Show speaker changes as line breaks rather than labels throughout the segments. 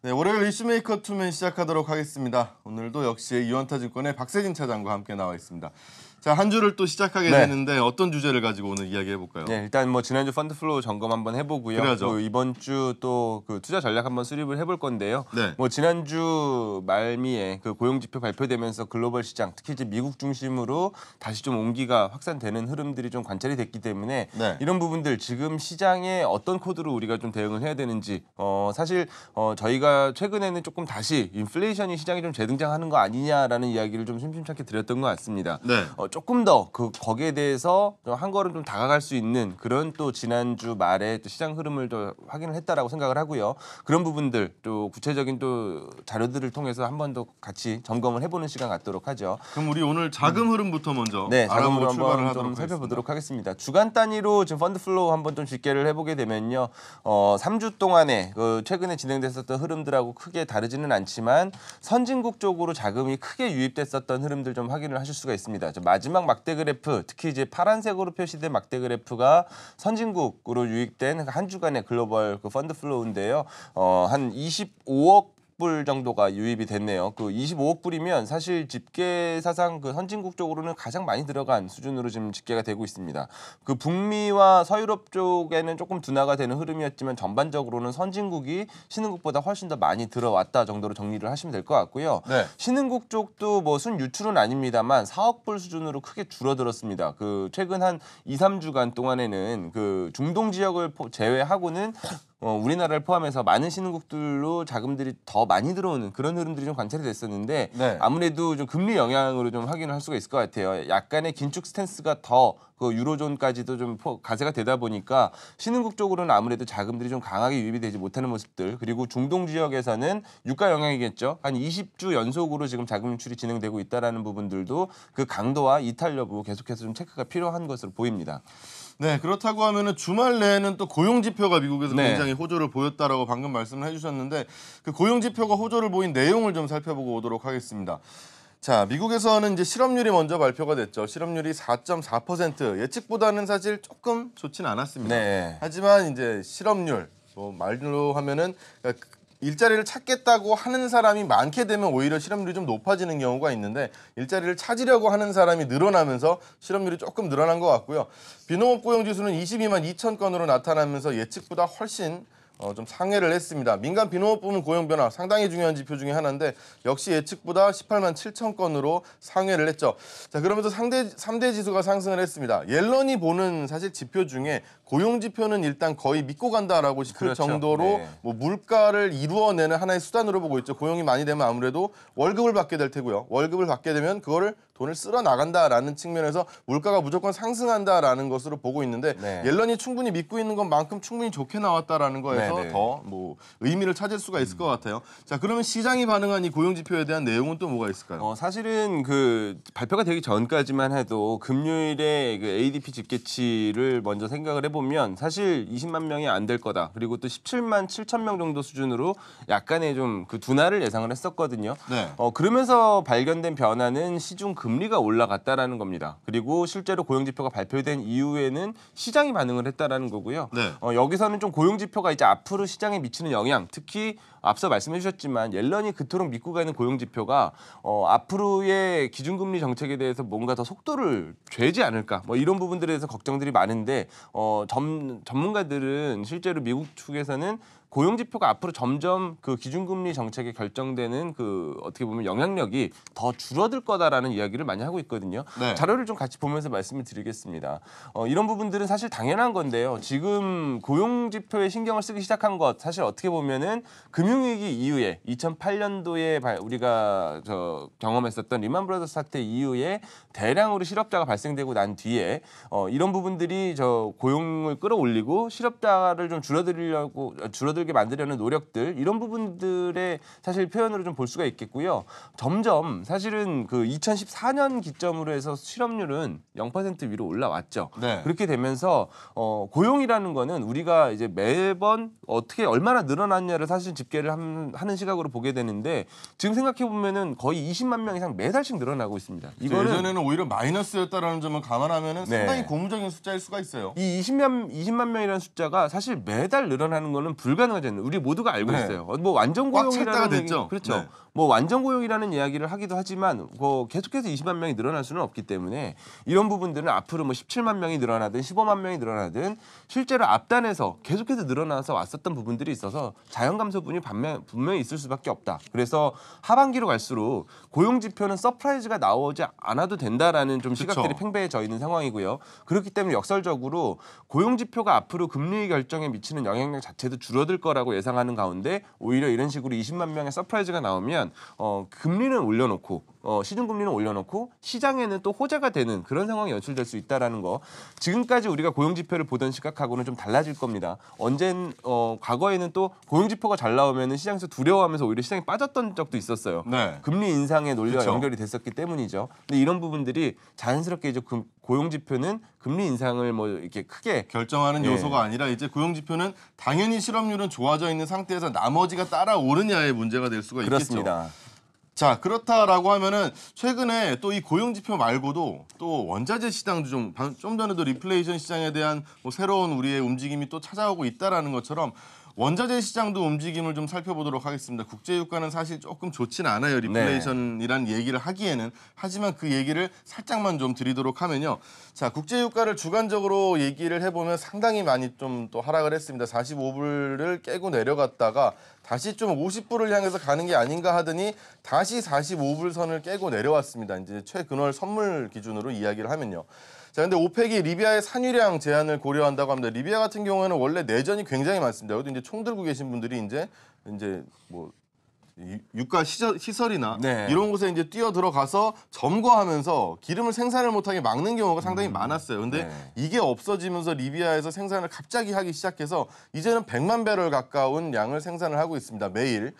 네, 월요일 이슈메이커 투맨 시작하도록 하겠습니다. 오늘도 역시 유원타증권의 박세진 차장과 함께
나와 있습니다. 자,
한 주를 또 시작하게 네.
되는데 어떤 주제를 가지고 오늘 이야기해 볼까요? 네, 일단 뭐 지난주 펀드 플로우 점검 한번 해 보고요. 또 이번 주 또 그 투자 전략 한번 수립을 해볼 건데요. 네. 뭐 지난주 말미에 그 고용 지표 발표되면서 글로벌 시장, 특히 이제 미국 중심으로 다시 좀 온기가 확산되는 흐름들이 좀 관찰이 됐기 때문에 네. 이런 부분들 지금 시장에 어떤 코드로 우리가 좀 대응을 해야 되는지 어 사실 어 저희가 최근에는 조금 다시 인플레이션이 시장에 좀 재등장하는 거 아니냐라는 이야기를 좀 심심찮게 드렸던 것 같습니다. 네. 어, 조금 더 그 거기에 대해서 좀한 걸음 좀 다가갈 수 있는 그런 또 지난주 말에 또 시장 흐름을 또 확인을 했다라고 생각을 하고요. 그런 부분들 또 구체적인 또 자료들을 통해서 한 번 더 같이 점검을 해보는 시간 갖도록 하죠.
그럼 우리 오늘 자금 음. 흐름부터
먼저 네, 자금 흐름 한번 좀 살펴보도록 하겠습니다. 주간 단위로 지금 펀드 플로우 한번 좀 집계를 해보게 되면요. 어, 3주 동안에 그 최근에 진행됐었던 흐름들하고 크게 다르지는 않지만 선진국 쪽으로 자금이 크게 유입됐었던 흐름들 좀 확인을 하실 수가 있습니다. 좀 마지막 막대 그래프, 특히 이제 파란색으로 표시된 막대 그래프가 선진국으로 유입된 한 주간의 글로벌 그 펀드 플로우인데요. 어, 한 25억 불 정도가 유입이 됐네요. 그 25억 불이면 사실 집계 사상 그 선진국 쪽으로는 가장 많이 들어간 수준으로 지금 집계가 되고 있습니다. 그 북미와 서유럽 쪽에는 조금 둔화가 되는 흐름이었지만 전반적으로는 선진국이 신흥국보다 훨씬 더 많이 들어왔다 정도로 정리를 하시면 될 것 같고요. 네. 신흥국 쪽도 뭐 순 유출은 아닙니다만 4억 불 수준으로 크게 줄어들었습니다. 그 최근 한 2, 3주간 동안에는 그 중동 지역을 제외하고는 어, 우리나라를 포함해서 많은 신흥국들로 자금들이 더 많이 들어오는 그런 흐름들이 좀 관찰이 됐었는데 네. 아무래도 좀 금리 영향으로 좀 확인을 할 수가 있을 것 같아요. 약간의 긴축 스탠스가 더그 유로존까지도 좀 가세가 되다 보니까 신흥국 쪽으로는 아무래도 자금들이 좀 강하게 유입이 되지 못하는 모습들 그리고 중동 지역에서는 유가 영향이겠죠. 한 20주 연속으로 지금 자금 유출이 진행되고 있다라는 부분들도 그 강도와 이탈 여부 계속해서 좀 체크가 필요한 것으로 보입니다. 네 그렇다고 하면은 주말 내에는 또 고용 지표가 미국에서 네. 굉장히 호조를 보였다라고 방금 말씀을 해주셨는데
그 고용 지표가 호조를 보인 내용을 좀 살펴보고 오도록 하겠습니다. 자, 미국에서는 이제 실업률이 먼저 발표가 됐죠. 실업률이 4.4% 예측보다는 사실 조금 좋지는 않았습니다. 네. 하지만 이제 실업률 뭐 말로 하면은 그러니까 일자리를 찾겠다고 하는 사람이 많게 되면 오히려 실업률이 좀 높아지는 경우가 있는데 일자리를 찾으려고 하는 사람이 늘어나면서 실업률이 조금 늘어난 것 같고요. 비농업 고용 지수는 22만 2천 건으로 나타나면서 예측보다 훨씬 어, 좀 상회를 했습니다. 민간 비농업 부문 고용 변화 상당히 중요한 지표 중에 하나인데 역시 예측보다 18만 7천 건으로 상회를 했죠. 자 그러면서 상대, 3대 지수가 상승을 했습니다. 옐런이 보는 사실 지표 중에 고용 지표는 일단 거의 믿고 간다라고 싶을 그렇죠. 정도로 네. 뭐 물가를 이루어내는 하나의 수단으로 보고 있죠. 고용이 많이 되면 아무래도 월급을 받게 될 테고요. 월급을 받게 되면 그거를 돈을 쓸어 나간다라는 측면에서 물가가 무조건 상승한다라는 것으로 보고 있는데 네. 옐런이 충분히 믿고 있는 것만큼 충분히 좋게 나왔다라는 거에서 네, 네. 더뭐 의미를 찾을 수가
있을 음. 것 같아요. 자 그러면 시장이 반응한 이 고용 지표에 대한 내용은 또 뭐가 있을까요? 어, 사실은 그 발표가 되기 전까지만 해도 금요일에 그 ADP 집계치를 먼저 생각을 해보면 사실 20만 명이 안 될 거다. 그리고 또 17만 7천 명 정도 수준으로 약간의 좀 그 둔화를 예상을 했었거든요. 네. 어, 그러면서 발견된 변화는 시중 그 금리가 올라갔다라는 겁니다. 그리고 실제로 고용 지표가 발표된 이후에는 시장이 반응을 했다라는 거고요. 네. 어, 여기서는 좀 고용 지표가 이제 앞으로 시장에 미치는 영향, 특히 앞서 말씀해 주셨지만 옐런이 그토록 믿고 가는 고용 지표가 어, 앞으로의 기준금리 정책에 대해서 뭔가 더 속도를 죄지 않을까 뭐 이런 부분들에 대해서 걱정들이 많은데 어, 점, 전문가들은 실제로 미국 측에서는 고용 지표가 앞으로 점점 그 기준금리 정책에 결정되는 그 어떻게 보면 영향력이 더 줄어들 거다라는 이야기를 많이 하고 있거든요. 네. 자료를 좀 같이 보면서 말씀을 드리겠습니다. 어, 이런 부분들은 사실 당연한 건데요. 지금 고용 지표에 신경을 쓰기 시작한 것 사실 어떻게 보면은 금융 금융위기 이후에 2008년도에 우리가 저 경험했었던 리만 브라더스 사태 이후에 대량으로 실업자가 발생되고 난 뒤에 어, 이런 부분들이 저 고용을 끌어올리고 실업자를 좀 줄어들려고 줄어들게 만들려는 노력들 이런 부분들의 사실 표현으로 좀 볼 수가 있겠고요. 점점 사실은 그 2014년 기점으로 해서 실업률은 0% 위로 올라왔죠. 네. 그렇게 되면서 어, 고용이라는 거는 우리가 이제 매번 어떻게 얼마나 늘어났냐를 사실 집계 집계를 하는 시각으로 보게 되는데 지금 생각해 보면은 거의 20만 명 이상 매달씩 늘어나고 있습니다. 이거는 예전에는 오히려 마이너스였다라는 점을 감안하면은 네. 상당히 고무적인 숫자일 수가 있어요. 이 20만 20만 명이라는 숫자가 사실 매달 늘어나는 거는 불가능하잖아요. 우리 모두가 알고 네. 있어요. 어, 뭐 완전 고용이라는 얘기, 그렇죠. 네. 뭐 완전 고용이라는 이야기를 하기도 하지만 뭐 계속해서 20만 명이 늘어날 수는 없기 때문에 이런 부분들은 앞으로 뭐 17만 명이 늘어나든 15만 명이 늘어나든 실제로 앞단에서 계속해서 늘어나서 왔었던 부분들이 있어서 자연 감소분이 반면, 분명히 있을 수밖에 없다. 그래서 하반기로 갈수록 고용 지표는 서프라이즈가 나오지 않아도 된다라는 좀 시각들이 팽배해져 있는 상황이고요. 그렇기 때문에 역설적으로 고용 지표가 앞으로 금리 결정에 미치는 영향력 자체도 줄어들 거라고 예상하는 가운데 오히려 이런 식으로 20만 명의 서프라이즈가 나오면 어, 금리는 올려놓고 어, 시중금리는 올려놓고 시장에는 또 호재가 되는 그런 상황이 연출될 수 있다라는 거 지금까지 우리가 고용지표를 보던 시각하고는 좀 달라질 겁니다. 언젠 어, 과거에는 또 고용지표가 잘 나오면 시장에서 두려워하면서 오히려 시장이 빠졌던 적도 있었어요. 네. 금리 인상의 논리와 그쵸. 연결이 됐었기 때문이죠. 근데 이런 부분들이 자연스럽게 이제 금, 고용지표는 금리 인상을 뭐 이렇게 크게
결정하는 예. 요소가 아니라 이제 고용지표는 당연히 실업률은 좋아져 있는 상태에서 나머지가 따라오느냐의 문제가 될 수가 그렇습니다. 자 그렇다라고 하면은 최근에 또 이 고용 지표 말고도 또 원자재 시장도 좀 좀 전에도 리플레이션 시장에 대한 뭐 새로운 우리의 움직임이 또 찾아오고 있다라는 것처럼 원자재 시장도 움직임을 좀 살펴보도록 하겠습니다. 국제유가는 사실 조금 좋진 않아요. 네. 리플레이션이란 네. 얘기를 하기에는. 하지만 그 얘기를 살짝만 좀 드리도록 하면요. 자, 국제유가를 주관적으로 얘기를 해보면 상당히 많이 좀 또 하락을 했습니다. 45불을 깨고 내려갔다가 다시 좀 50불을 향해서 가는 게 아닌가 하더니 다시 45불 선을 깨고 내려왔습니다. 이제 최근월 선물 기준으로 이야기를 하면요. 자, 근데 오펙이 리비아의 산유량 제한을 고려한다고 합니다. 리비아 같은 경우에는 원래 내전이 굉장히 많습니다. 그래도 이제 총 들고 계신 분들이 이제 이제 뭐 유가 시설, 이나 네. 이런 곳에 이제 뛰어 들어가서 점거하면서 기름을 생산을 못하게 막는 경우가 상당히 음. 많았어요. 근데 네. 이게 없어지면서 리비아에서 생산을 갑자기 하기 시작해서 이제는 100만 배럴 가까운 양을 생산을 하고 있습니다. 매일.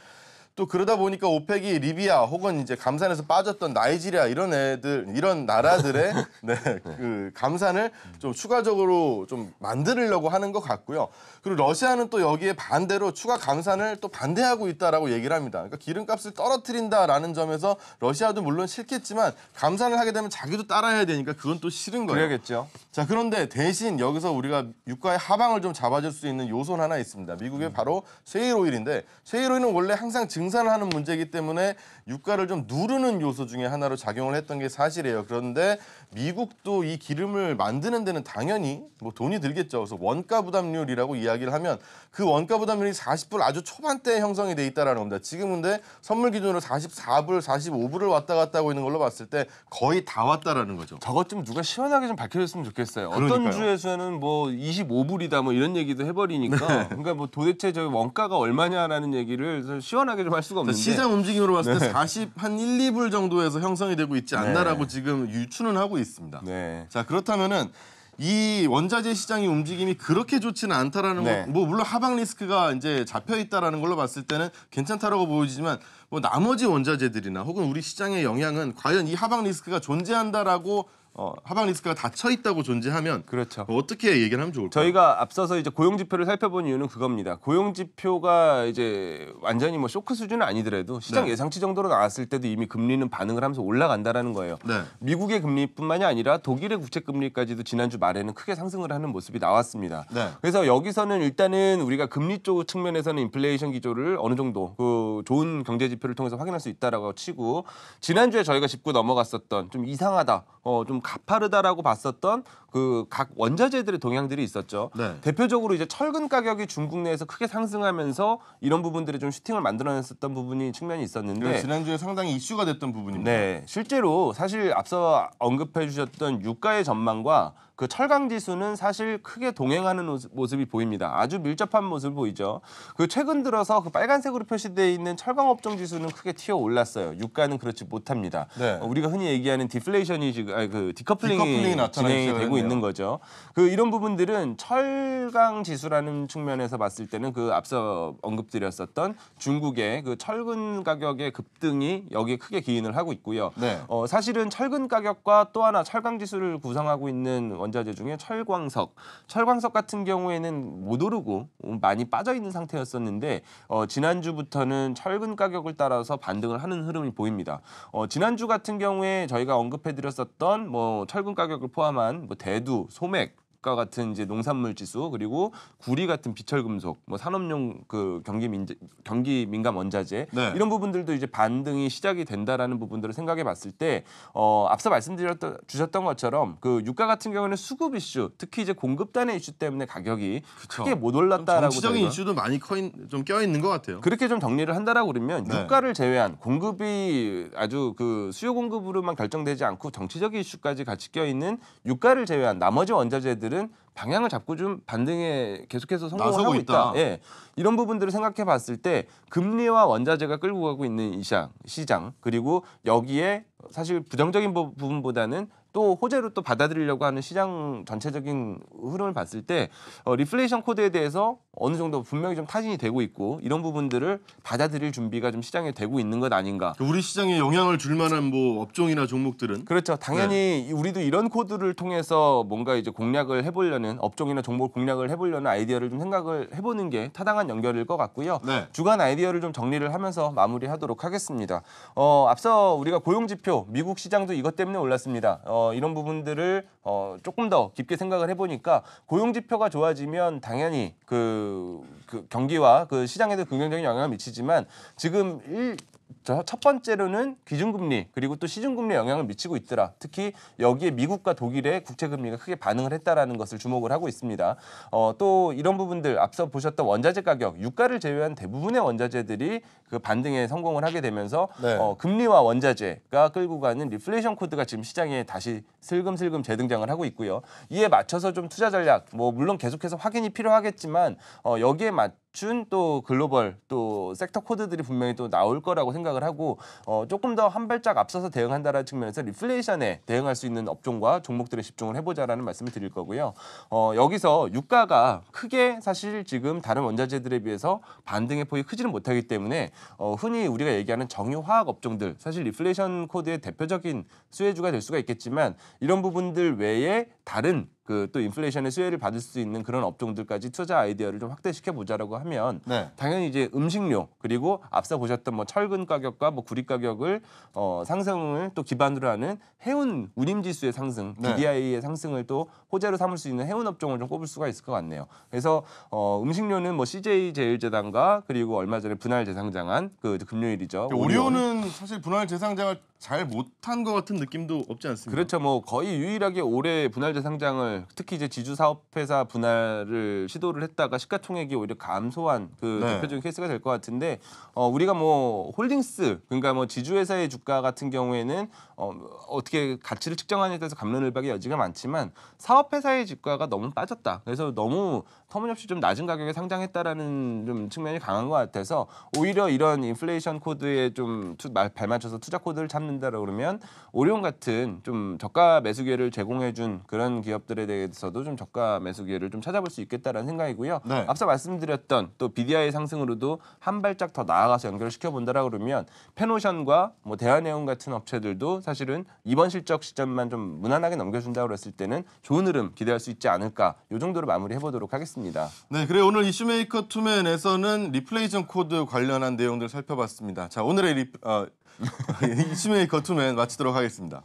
또 그러다 보니까 오펙이 리비아 혹은 이제 감산에서 빠졌던 나이지리아 이런 애들 이런 나라들의 네, 그 감산을 좀 추가적으로 좀 만들려고 하는 것 같고요. 그리고 러시아는 또 여기에 반대로 추가 감산을 또 반대하고 있다라고 얘기를 합니다. 그러니까 기름값을 떨어뜨린다라는 점에서 러시아도 물론 싫겠지만 감산을 하게 되면 자기도 따라야 되니까 그건 또 싫은 거예요. 그래야겠죠. 자 그런데 대신 여기서 우리가 유가의 하방을 좀 잡아줄 수 있는 요소는 하나 있습니다. 미국의 음. 바로 셰일 오일인데 셰일 오일은 원래 항상 증산을 하는 문제이기 때문에 유가를 좀 누르는 요소 중에 하나로 작용을 했던 게 사실이에요. 그런데 미국도 이 기름을 만드는 데는 당연히 뭐 돈이 들겠죠. 그래서 원가 부담률이라고 이야기 이야기를 하면 그 원가 부담률이 40불 아주 초반대에 형성이 돼 있다는 라 겁니다. 지금 은데 선물 기준으로 44불, 45불을 왔다 갔다 하고 있는 걸로 봤을 때
거의 다 왔다라는 거죠. 저것 좀 누가 시원하게 좀 밝혀줬으면 좋겠어요. 그러니까요. 어떤 주에서는 뭐 25불이다 뭐 이런 얘기도 해버리니까 네. 그러니까 뭐 도대체 저 원가가 얼마냐라는 얘기를 시원하게 좀 할 수가 없는데 시장 움직임으로 봤을 네. 때 40, 한 1, 2불 정도에서 형성이 되고 있지 네. 않나라고
네. 지금 유추는 하고 있습니다. 네. 자 그렇다면은 이 원자재 시장의 움직임이 그렇게 좋지는 않다라는 네. 거, 뭐 물론 하방 리스크가 이제 잡혀 있다라는 걸로 봤을 때는 괜찮다라고 보여지지만 뭐 나머지 원자재들이나 혹은 우리 시장의 영향은 과연 이 하방 리스크가
존재한다라고 어, 하방 리스크가 닫혀 있다고 존재하면 그렇죠. 어떻게 얘기를 하면 좋을까요? 저희가 앞서서 이제 고용 지표를 살펴본 이유는 그겁니다. 고용 지표가 이제 완전히 뭐 쇼크 수준은 아니더라도 시장 네. 예상치 정도로 나왔을 때도 이미 금리는 반응을 하면서 올라간다라는 거예요. 네. 미국의 금리뿐만이 아니라 독일의 국채 금리까지도 지난주 말에는 크게 상승을 하는 모습이 나왔습니다. 네. 그래서 여기서는 일단은 우리가 금리 쪽 측면에서는 인플레이션 기조를 어느 정도 그 좋은 경제 지표를 통해서 확인할 수 있다라고 치고 지난주에 저희가 짚고 넘어갔었던 좀 이상하다. 어, 좀 가파르다라고 봤었던 그 각 원자재들의 동향들이 있었죠. 네. 대표적으로 이제 철근 가격이 중국 내에서 크게 상승하면서 이런 부분들이 좀 슈팅을 만들어냈었던 부분이 측면이 있었는데
지난주에 상당히 이슈가 됐던 부분입니다. 네,
실제로 사실 앞서 언급해 주셨던 유가의 전망과 그 철강 지수는 사실 크게 동행하는 모습이 보입니다. 아주 밀접한 모습을 보이죠. 그 최근 들어서 그 빨간색으로 표시되어 있는 철강 업종 지수는 크게 튀어 올랐어요. 유가는 그렇지 못합니다. 네. 어, 우리가 흔히 얘기하는 디플레이션이 지금 아니 그 디커플링이, 디커플링이 진행이 되고 있는 거죠. 그 이런 부분들은 철강 지수라는 측면에서 봤을 때는 그 앞서 언급드렸었던 중국의 그 철근 가격의 급등이 여기에 크게 기인을 하고 있고요. 네. 어, 사실은 철근 가격과 또 하나 철강 지수를 구성하고 있는 원자재 중에 철광석. 철광석 같은 경우에는 못 오르고 많이 빠져 있는 상태였었는데 어, 지난주부터는 철근 가격을 따라서 반등을 하는 흐름이 보입니다. 어, 지난주 같은 경우에 저희가 언급해 드렸었던 뭐 철근 가격을 포함한 뭐 대두, 소맥 과 같은 이제 농산물 지수 그리고 구리 같은 비철 금속 뭐 산업용 그 경기 민 경기 민감 원자재 네. 이런 부분들도 이제 반등이 시작이 된다라는 부분들을 생각해 봤을 때 어, 앞서 말씀드렸던 주셨던 것처럼 그 유가 같은 경우는 에 수급 이슈 특히 이제 공급단의 이슈 때문에 가격이 그쵸. 크게 못 올랐다라고 정치적인 이슈도 많이 커인, 좀 껴있는 것 같아요. 그렇게 좀 정리를 한다라고 그러면 네. 유가를 제외한 공급이 아주 그 수요 공급으로만 결정되지 않고 정치적 인 이슈까지 같이 껴있는 유가를 제외한 나머지 원자재들 기업들은 방향을 잡고 좀 반등에 계속해서 성공을 하고 있다. 있다. 예. 이런 부분들을 생각해 봤을 때 금리와 원자재가 끌고 가고 있는 이 시장, 시장 그리고 여기에 사실 부정적인 부분보다는 또 호재로 또 받아들이려고 하는 시장 전체적인 흐름을 봤을 때 어, 리플레이션 코드에 대해서 어느 정도 분명히 좀 타진이 되고 있고 이런 부분들을 받아들일 준비가 좀 시장에 되고 있는 것 아닌가. 그러니까 우리 시장에 영향을 줄 만한 뭐 업종이나 종목들은 그렇죠. 당연히 네. 우리도 이런 코드를 통해서 뭔가 이제 공략을 해보려는 업종이나 종목 공략을 해보려는 아이디어를 좀 생각을 해보는 게 타당한 연결일 것 같고요. 네. 주간 아이디어를 좀 정리를 하면서 마무리하도록 하겠습니다. 어, 앞서 우리가 고용 지표 미국 시장도 이것 때문에 올랐습니다. 어, 어, 이런 부분들을 어, 조금 더 깊게 생각을 해보니까 고용 지표가 좋아지면 당연히 그, 그 경기와 그 시장에도 긍정적인 영향을 미치지만 지금 일, 첫 번째로는 기준금리 그리고 또 시중금리 에 영향을 미치고 있더라. 특히 여기에 미국과 독일의 국채금리가 크게 반응을 했다라는 것을 주목을 하고 있습니다. 어, 또 이런 부분들 앞서 보셨던 원자재 가격, 유가를 제외한 대부분의 원자재들이 그 반등에 성공을 하게 되면서 네. 어, 금리와 원자재가 끌고 가는 리플레이션 코드가 지금 시장에 다시 슬금슬금 재등장을 하고 있고요. 이에 맞춰서 좀 투자 전략, 뭐 물론 계속해서 확인이 필요하겠지만 어, 여기에 맞 준또 글로벌 또 섹터 코드들이 분명히 또 나올 거라고 생각을 하고 어, 조금 더 한 발짝 앞서서 대응한다라는 측면에서 리플레이션에 대응할 수 있는 업종과 종목들에 집중을 해보자라는 말씀을 드릴 거고요. 어, 여기서 유가가 크게 사실 지금 다른 원자재들에 비해서 반등의 폭이 크지는 못하기 때문에 어, 흔히 우리가 얘기하는 정유화학 업종들 사실 리플레이션 코드의 대표적인 수혜주가 될 수가 있겠지만 이런 부분들 외에 다른 그또 인플레이션의 수혜를 받을 수 있는 그런 업종들까지 투자 아이디어를 좀 확대시켜 보자라고 하면 네. 당연히 이제 음식료 그리고 앞서 보셨던 뭐 철근 가격과 뭐 구리 가격을 어 상승을 또 기반으로 하는 해운 운임 지수의 상승, 네. BDI의 상승을 또 호재로 삼을 수 있는 해운 업종을 좀 꼽을 수가 있을 것 같네요. 그래서 어 음식료는 뭐 CJ 제일제당과 그리고 얼마 전에 분할 재상장한 그 금요일이죠.
오리온은 사실 분할 재상장할 잘 못한 것 같은 느낌도
없지 않습니까? 그렇죠. 뭐 거의 유일하게 올해 분할제 상장을 특히 이제 지주 사업회사 분할을 시도를 했다가 시가총액이 오히려 감소한 그 네. 대표적인 케이스가 될 것 같은데 어, 우리가 뭐 홀딩스 그러니까 뭐 지주회사의 주가 같은 경우에는 어, 어떻게 가치를 측정하는에 따라서 감론을박의 여지가 많지만 사업회사의 주가가 너무 빠졌다. 그래서 너무 터무니없이 좀 낮은 가격에 상장했다라는 좀 측면이 강한 것 같아서 오히려 이런 인플레이션 코드에 좀 투, 발맞춰서 투자 코드를 잡는 잡는다라고 그러면 오리온 같은 좀 저가 매수 기회를 제공해준 그런 기업들에 대해서도 좀 저가 매수 기회를 좀 찾아볼 수 있겠다라는 생각이고요. 네. 앞서 말씀드렸던 또 BDI 상승으로도 한 발짝 더 나아가서 연결시켜 본다라고 그러면 페노션과 뭐 대한해운 같은 업체들도 사실은 이번 실적 시점만 좀 무난하게 넘겨준다고 그랬을 때는 좋은 흐름 기대할 수 있지 않을까 이 정도로 마무리해 보도록 하겠습니다.
네, 그래 오늘 이슈메이커 투맨에서는 리플레이션 코드 관련한 내용들 살펴봤습니다. 자, 오늘의 리, 어, 예, 이쯤에 거투맨 마치도록 하겠습니다.